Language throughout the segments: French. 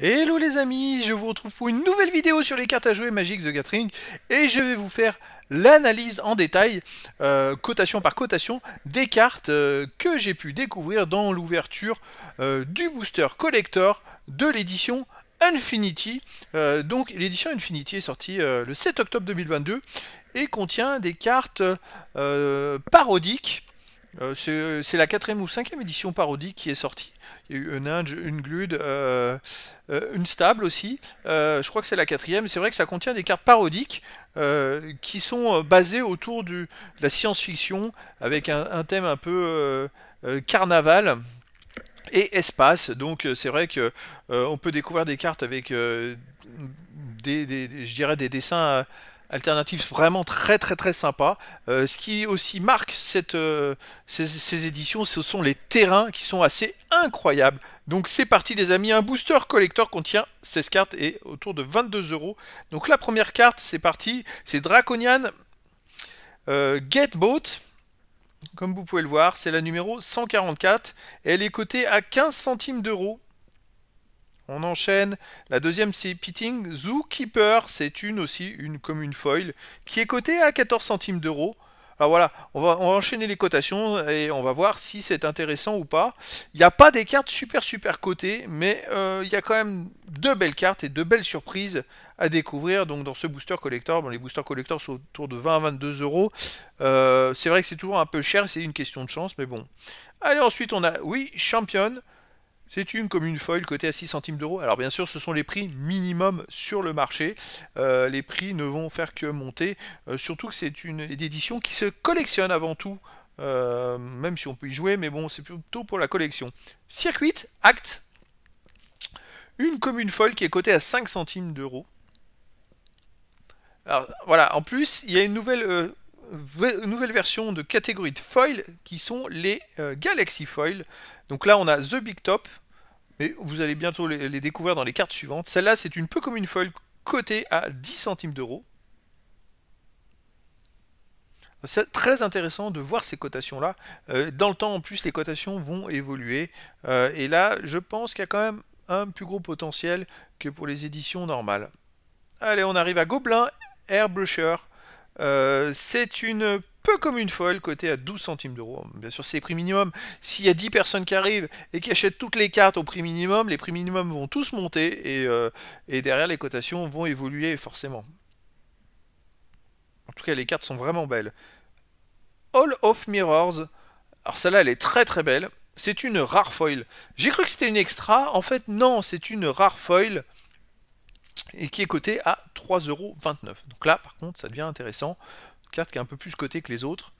Hello les amis, je vous retrouve pour une nouvelle vidéo sur les cartes à jouer Magic the Gathering et je vais vous faire l'analyse en détail, cotation euh, par cotation, des cartes euh, que j'ai pu découvrir dans l'ouverture euh, du booster collector de l'édition Infinity. donc l'édition Infinity est sortie le 7 octobre 2022 et contient des cartes parodiques euh, euh, c'est la quatrième ou cinquième édition parodique qui est sortie. Il y a eu Un Inge, une Glude, euh, une Stable aussi. je crois que c'est la quatrième. C'est vrai que ça contient des cartes parodiques qui sont basées autour du, de la science-fiction avec un, thème un peu carnaval et espace. Donc c'est vrai que on peut découvrir des cartes avec des, je dirais des dessins alternative vraiment très très très sympa. Euh, ce qui aussi marque cette, euh, ces, éditions, ce sont les terrains qui sont assez incroyables. Donc c'est parti les amis, un booster collector contient 16 cartes et autour de 22 euros. Donc la première carte, c'est parti, c'est Draconian euh, Get Boat. Comme vous pouvez le voir, c'est la numéro 144 elle est cotée à 15 centimes d'euros. On enchaîne. La deuxième, c'est Pitting. Zookeeper, c'est une aussi, une commune foil, qui est cotée à 14 centimes d'euros. Alors voilà, on va, enchaîner les cotations et on va voir si c'est intéressant ou pas. Il n'y a pas des cartes super super cotées, mais euh, il y a quand même deux belles cartes et deux belles surprises à découvrir. Donc dans ce booster collector, bon, les boosters collector sont autour de 20 à 22 euros. Euh, c'est vrai que c'est toujours un peu cher, c'est une question de chance, mais bon. Allez, ensuite on a, oui, Championne. C'est une commune foil cotée à 6 centimes d'euros. Alors bien sûr, ce sont les prix minimum sur le marché. Euh, les prix ne vont faire que monter, euh, surtout que c'est une édition qui se collectionne avant tout, euh, même si on peut y jouer, mais bon, c'est plutôt pour la collection. Circuit, acte. Une commune folle qui est cotée à 5 centimes d'euros. Alors voilà, en plus, il y a une nouvelle nouvelle version de catégorie de foil qui sont les euh, Galaxy Foil. Donc là, on a The Big Top, mais vous allez bientôt les, découvrir dans les cartes suivantes. Celle-là, c'est une peu comme une foil cotée à 10 centimes d'euros. C'est très intéressant de voir ces cotations-là. Euh, dans le temps, en plus, les cotations vont évoluer. Euh, et là, je pense qu'il y a quand même un plus gros potentiel que pour les éditions normales. Allez, on arrive à Gobelin Airbrusher. Euh, c'est une peu comme une folle cotée à 12 centimes d'euros. Bien sûr, c'est les prix minimum. S'il y a 10 personnes qui arrivent et qui achètent toutes les cartes au prix minimum, les prix minimums vont tous monter euh, et, derrière les cotations vont évoluer forcément. En tout cas, les cartes sont vraiment belles. All of Mirrors. Alors celle-là, elle est très très belle. C'est une rare foil. J'ai cru que c'était une extra. En fait, non, c'est une rare foil et qui est coté à 3,29€. Donc là, par contre, ça devient intéressant. Une carte qui est un peu plus cotée que les autres.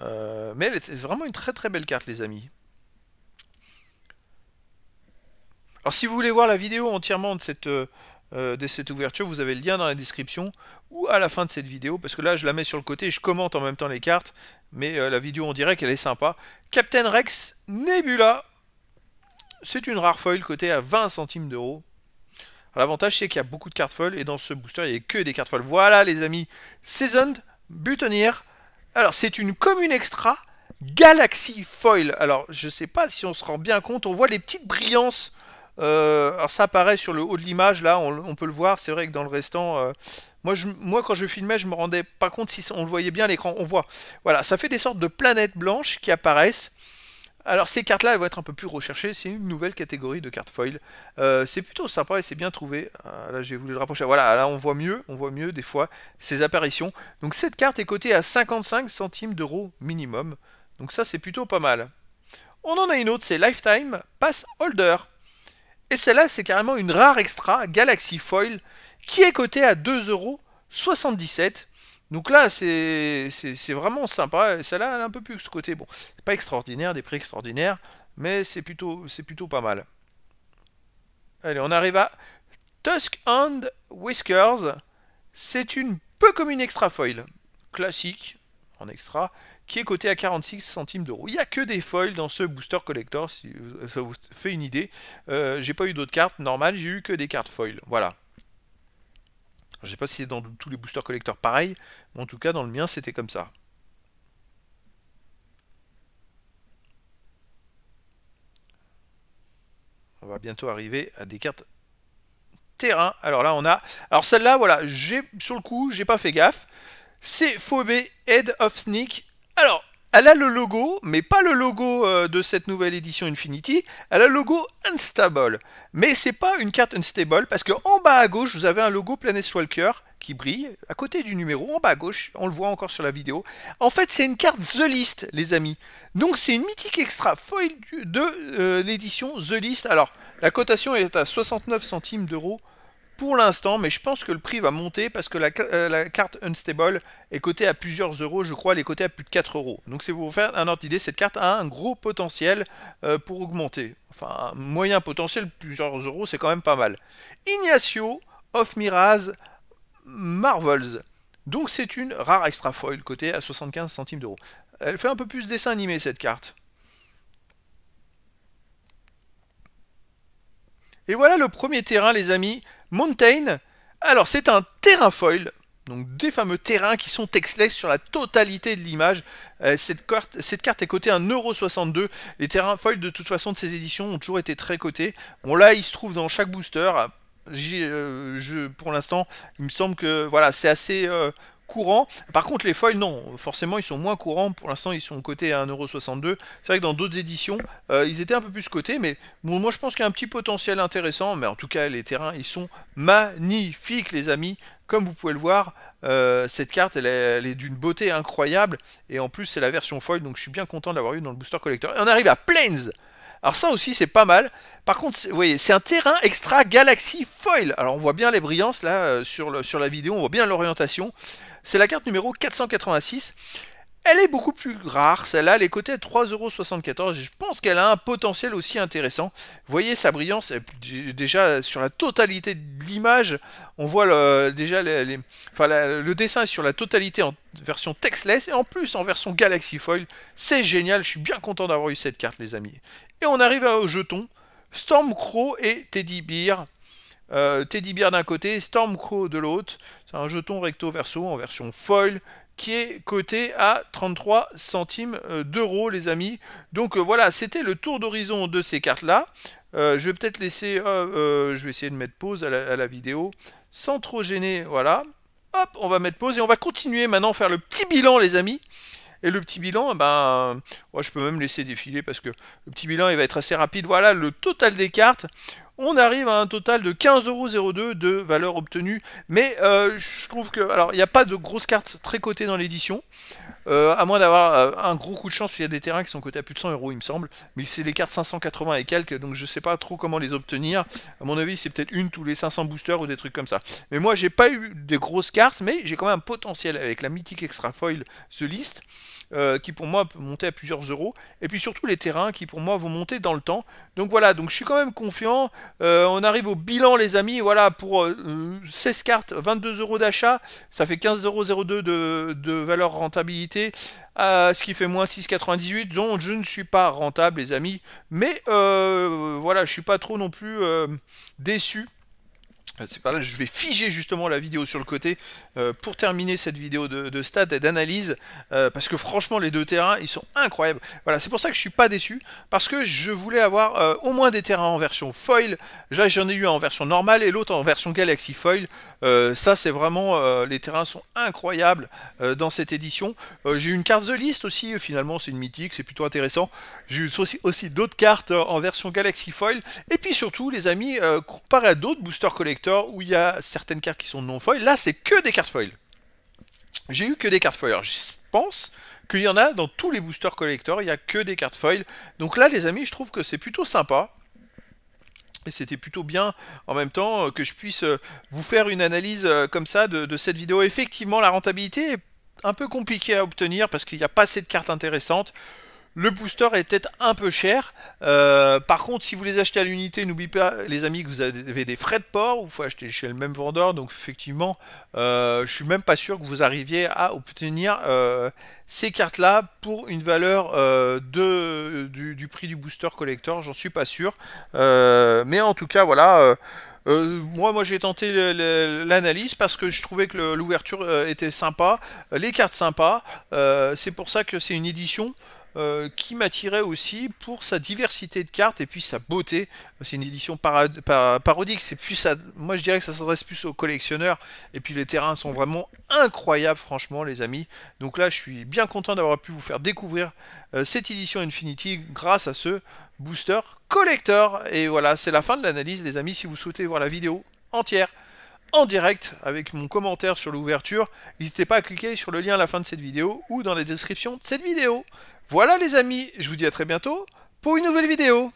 Euh, mais c'est vraiment une très très belle carte, les amis. Alors si vous voulez voir la vidéo entièrement de cette, euh, euh, de cette ouverture, vous avez le lien dans la description ou à la fin de cette vidéo, parce que là je la mets sur le côté et je commente en même temps les cartes, mais la vidéo on dirait qu'elle est sympa. Captain Rex Nebula, c'est une rare foil cotée à 20 centimes d'euros. L'avantage, c'est qu'il y a beaucoup de cartes folles, et dans ce booster, il n'y a que des cartes folles. Voilà, les amis, Seasoned, Butonnière. Alors, c'est une commune extra, Galaxy Foil. Alors, je ne sais pas si on se rend bien compte, on voit les petites brillances. Euh, alors, ça apparaît sur le haut de l'image, là, on, peut le voir. C'est vrai que dans le restant, euh, moi, moi, quand je filmais, je me rendais pas compte si on le voyait bien à l'écran. On voit. Voilà, ça fait des sortes de planètes blanches qui apparaissent alors ces cartes-là, elles vont être un peu plus recherchées, c'est une nouvelle catégorie de cartes foil. Euh, c'est plutôt sympa et c'est bien trouvé. Euh, là j'ai voulu le rapprocher. Voilà, là on voit mieux, on voit mieux des fois ces apparitions. Donc cette carte est cotée à 55 centimes d'euros minimum. Donc ça c'est plutôt pas mal. On en a une autre, c'est Lifetime Pass Holder. Et celle-là c'est carrément une rare extra Galaxy Foil qui est cotée à 2,77 euros. Donc là, c'est vraiment sympa. Celle-là, elle a un peu plus ce côté. Bon, c'est pas extraordinaire, des prix extraordinaires, mais c'est plutôt, plutôt pas mal. Allez, on arrive à Tusk and Whiskers. C'est une peu comme une extra foil, classique, en extra, qui est cotée à 46 centimes d'euros. Il n'y a que des foils dans ce booster collector, si ça vous fait une idée. Euh, j'ai pas eu d'autres cartes normales, j'ai eu que des cartes foil. Voilà. Je ne sais pas si c'est dans tous les boosters collecteurs pareil, mais en tout cas dans le mien c'était comme ça. On va bientôt arriver à des cartes terrain. Alors là on a. Alors celle-là, voilà, j'ai sur le coup, j'ai pas fait gaffe. C'est Phobé Head of Sneak. Alors, elle a le logo, mais pas le logo euh, de cette nouvelle édition Infinity, elle a le logo Unstable. Mais c'est pas une carte Unstable, parce que en bas à gauche, vous avez un logo Planet walker qui brille, à côté du numéro, en bas à gauche, on le voit encore sur la vidéo. En fait, c'est une carte The List, les amis. Donc c'est une mythique extra foil de euh, l'édition The List. Alors, la cotation est à 69 centimes d'euros pour l'instant, mais je pense que le prix va monter parce que euh, la, carte Unstable est cotée à plusieurs euros, je crois, elle est cotée à plus de 4 euros. Donc c'est pour vous faire un ordre d'idée, cette carte a un gros potentiel euh, pour augmenter. Enfin, moyen potentiel, plusieurs euros, c'est quand même pas mal. Ignacio of Miraz Marvels. Donc c'est une rare extra foil cotée à 75 centimes d'euros. Elle fait un peu plus dessin animé cette carte. Et voilà le premier terrain, les amis, Mountain. Alors, c'est un terrain foil, donc des fameux terrains qui sont textless sur la totalité de l'image. Euh, cette, carte, cette carte est cotée à 1,62€. Les terrains foil, de toute façon, de ces éditions ont toujours été très cotés. Bon, là, il se trouve dans chaque booster. Euh, pour l'instant, il me semble que voilà, c'est assez euh, courant. Par contre, les foils, non, forcément, ils sont moins courants. Pour l'instant, ils sont cotés à 1,62€. C'est vrai que dans d'autres éditions, euh, ils étaient un peu plus cotés, mais moi, je pense qu'il y a un petit potentiel intéressant. Mais en tout cas, les terrains, ils sont magnifiques, les amis. Comme vous pouvez le voir, euh, cette carte, elle est, d'une beauté incroyable. Et en plus, c'est la version foil, donc je suis bien content d'avoir eu dans le booster collector. Et on arrive à Plains alors ça aussi c'est pas mal. Par contre, vous voyez, c'est un terrain extra galaxy foil. Alors on voit bien les brillances là euh, sur, sur la vidéo, on voit bien l'orientation. C'est la carte numéro 486. Elle est beaucoup plus rare, celle-là, elle est cotée à 3,74€ je pense qu'elle a un potentiel aussi intéressant. Vous voyez sa brillance, déjà sur la totalité de l'image, on voit déjà les, le dessin est sur la totalité en version textless et en plus en version Galaxy Foil. C'est génial, je suis bien content d'avoir eu cette carte les amis. Et on arrive au jeton, Stormcrow et Teddy Bear. Euh, Teddy Bear d'un côté, Stormcrow de l'autre. C'est un jeton recto verso en version foil qui est coté à 33 centimes euh, d'euros, les amis. Donc euh, voilà, c'était le tour d'horizon de ces cartes-là. Euh, je vais peut-être laisser, je vais essayer de mettre pause à la, à la, vidéo, sans trop gêner, voilà. Hop, on va mettre pause et on va continuer maintenant faire le petit bilan, les amis. Et le petit bilan, eh ben, moi, je peux même laisser défiler parce que le petit bilan, il va être assez rapide. Voilà, le total des cartes on arrive à un total de 15,02€ de valeur obtenue. Mais euh, je trouve que... Alors, il n'y a pas de grosses cartes très cotées dans l'édition. Euh, à moins d'avoir euh, un gros coup de chance, il y a des terrains qui sont cotés à plus de 100 euros, il me semble. Mais c'est les cartes 580 et quelques, donc je ne sais pas trop comment les obtenir. À mon avis, c'est peut-être une tous les 500 boosters ou des trucs comme ça. Mais moi, j'ai pas eu des grosses cartes, mais j'ai quand même un potentiel avec la mythique extra foil The List. Euh, qui pour moi peut monter à plusieurs euros, et puis surtout les terrains qui pour moi vont monter dans le temps. Donc voilà, donc je suis quand même confiant. Euh, on arrive au bilan les amis, voilà, pour 16 euh, cartes, 22 euros d'achat, ça fait 15,02 euros de, de valeur rentabilité, ce qui fait moins 6,98, donc je ne suis pas rentable les amis, mais voilà, je suis pas trop non plus déçu. Euh, je vais figer justement la vidéo sur le côté euh, pour terminer cette vidéo de, de stats et d'analyse euh, parce que franchement les deux terrains ils sont incroyables. Voilà, c'est pour ça que je suis pas déçu parce que je voulais avoir au moins des terrains en version foil. Là j'en ai eu un en version normale et l'autre en version Galaxy foil. ça c'est vraiment les terrains sont incroyables dans cette édition. j'ai eu une carte The List aussi finalement c'est une mythique, c'est plutôt intéressant. J'ai eu aussi, aussi d'autres cartes en version Galaxy foil et puis surtout les amis comparé à d'autres boosters collecteurs où il y a certaines cartes qui sont non foil. Là, c'est que des cartes foil. J'ai eu que des cartes foil. Alors, je pense qu'il y en a dans tous les boosters collector, il n'y a que des cartes foil. Donc là, les amis, je trouve que c'est plutôt sympa. Et c'était plutôt bien en même temps euh, que je puisse euh, vous faire une analyse euh, comme ça de cette vidéo. Effectivement, la rentabilité est un peu compliquée à obtenir parce qu'il n'y a pas assez de cartes intéressantes. Le booster est peut-être un peu cher. Euh, par contre, si vous les achetez à l'unité, n'oubliez pas, les amis, que vous avez des frais de port. Vous faut acheter chez le même vendeur. Donc, effectivement, euh, je suis même pas sûr que vous arriviez à obtenir euh, ces cartes-là pour une valeur de, du, prix du booster collector. J'en suis pas sûr. mais en tout cas, voilà. moi, moi j'ai tenté l'analyse parce que je trouvais que l'ouverture était sympa, les cartes sympas. c'est pour ça que c'est une édition. Euh, qui m'attirait aussi pour sa diversité de cartes et puis sa beauté. C'est une édition parodique, c'est plus moi je dirais que ça s'adresse plus aux collectionneurs, et puis les terrains sont vraiment incroyables franchement les amis. Donc là je suis bien content d'avoir pu vous faire découvrir euh, cette édition Infinity grâce à ce booster collector. Et voilà, c'est la fin de l'analyse les amis, si vous souhaitez voir la vidéo entière, en direct avec mon commentaire sur l'ouverture. N'hésitez pas à cliquer sur le lien à la fin de cette vidéo ou dans la description de cette vidéo. Voilà les amis, je vous dis à très bientôt pour une nouvelle vidéo.